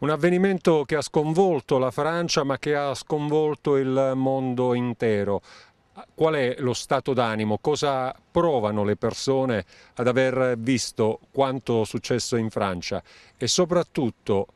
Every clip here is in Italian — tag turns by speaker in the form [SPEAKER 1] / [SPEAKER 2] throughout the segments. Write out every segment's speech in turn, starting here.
[SPEAKER 1] Un avvenimento che ha sconvolto la Francia ma che ha sconvolto il mondo intero. Qual è lo stato d'animo? Cosa provano le persone ad aver visto quanto successo in Francia? E soprattutto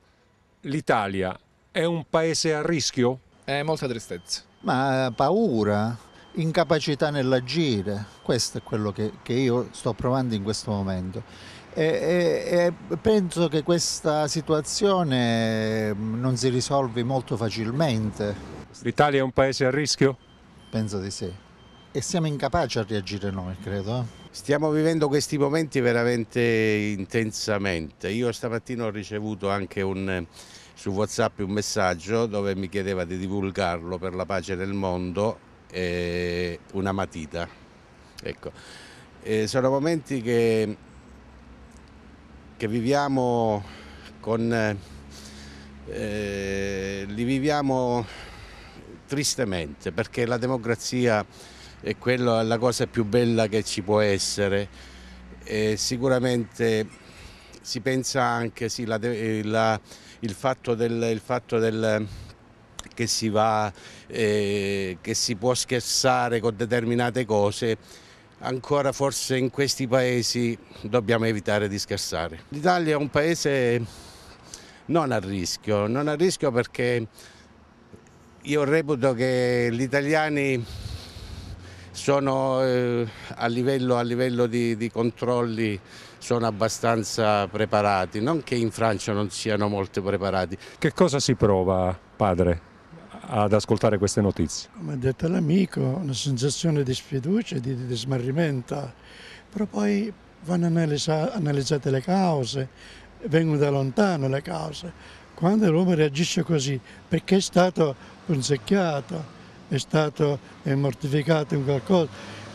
[SPEAKER 1] l'Italia è un paese a rischio? È molta tristezza. Ma paura, incapacità nell'agire, questo è quello che, che io sto provando in questo momento. E, e, penso che questa situazione mm, non si risolvi molto facilmente. L'Italia è un paese a rischio? Penso di sì. E siamo incapaci a reagire noi, credo. Eh. Stiamo vivendo questi
[SPEAKER 2] momenti veramente intensamente. Io stamattina ho ricevuto anche un, su WhatsApp un messaggio dove mi chiedeva di divulgarlo per la pace del mondo, una matita. Ecco. E sono momenti che che viviamo con, eh, eh, li viviamo tristemente perché la democrazia è quella, la cosa più bella che ci può essere e sicuramente si pensa anche sì, la, eh, la, il fatto, del, il fatto del, che, si va, eh, che si può scherzare con determinate cose ancora forse in questi paesi dobbiamo evitare di scherzare. L'Italia è un paese non a rischio, non a rischio perché io reputo che gli italiani sono eh, a livello, a livello di, di, controlli sono abbastanza preparati, non che in Francia non siano molto preparati.
[SPEAKER 1] Che cosa si prova, padre? ad ascoltare queste notizie?
[SPEAKER 3] Come ha detto l'amico, una sensazione di sfiducia di, di smarrimento, però poi vanno analizza, analizzate le cause, vengono da lontano le cause. Quando l'uomo reagisce così, perché è stato punzecchiato, è stato è mortificato in qualcosa.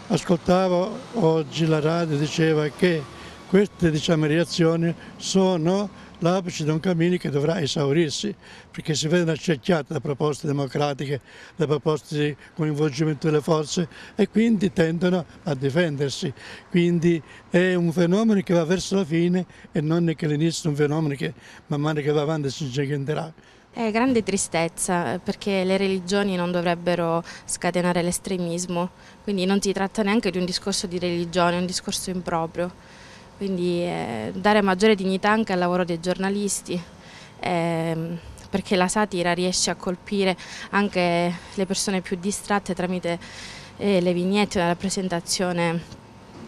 [SPEAKER 3] Ascoltavo oggi la radio, diceva che queste diciamo, reazioni sono l'apice di un cammino che dovrà esaurirsi, perché si vedono accerchiate da proposte democratiche, da proposte di coinvolgimento delle forze e quindi tendono a difendersi. Quindi è un fenomeno che va verso la fine e non è che l'inizio è un fenomeno che man mano che va avanti si giganterà.
[SPEAKER 4] È grande tristezza perché le religioni non dovrebbero scatenare l'estremismo, quindi non si tratta neanche di un discorso di religione, è un discorso improprio quindi eh, dare maggiore dignità anche al lavoro dei giornalisti. Ehm, perché la satira riesce a colpire anche le persone più distratte tramite eh, le vignette, una rappresentazione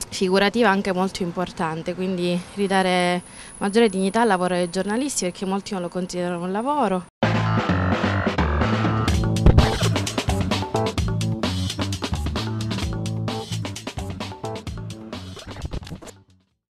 [SPEAKER 4] figurativa anche molto importante, quindi ridare maggiore dignità al lavoro dei giornalisti perché molti non lo considerano un lavoro.